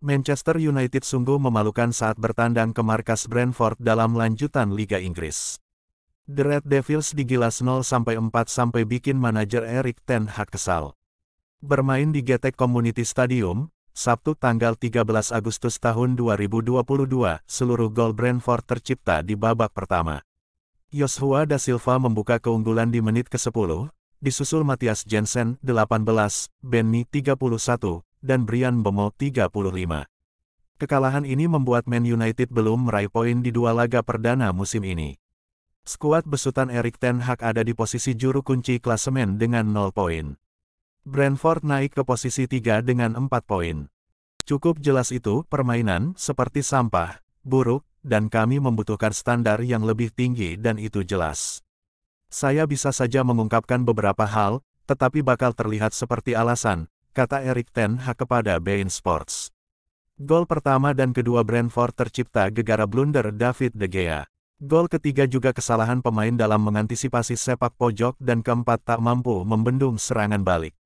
Manchester United sungguh memalukan saat bertandang ke markas Brentford dalam lanjutan Liga Inggris. The Red Devils digilas 0-4 sampai bikin manajer Erik Ten Hag kesal. Bermain di Getek Community Stadium, Sabtu tanggal 13 Agustus tahun 2022, seluruh gol Brentford tercipta di babak pertama. Joshua da Silva membuka keunggulan di menit ke-10, disusul Matias Jensen 18, Benny 31, dan Brian Bomo 35. Kekalahan ini membuat Man United belum meraih poin di dua laga perdana musim ini. Skuad besutan Erik Ten Hag ada di posisi juru kunci klasemen dengan 0 poin. Brentford naik ke posisi 3 dengan 4 poin. Cukup jelas itu permainan seperti sampah, buruk, dan kami membutuhkan standar yang lebih tinggi dan itu jelas. Saya bisa saja mengungkapkan beberapa hal, tetapi bakal terlihat seperti alasan, kata Erik Ten Hag kepada Bein Sports. Gol pertama dan kedua Brentford tercipta gegara blunder David De Gea. Gol ketiga juga kesalahan pemain dalam mengantisipasi sepak pojok dan keempat tak mampu membendung serangan balik.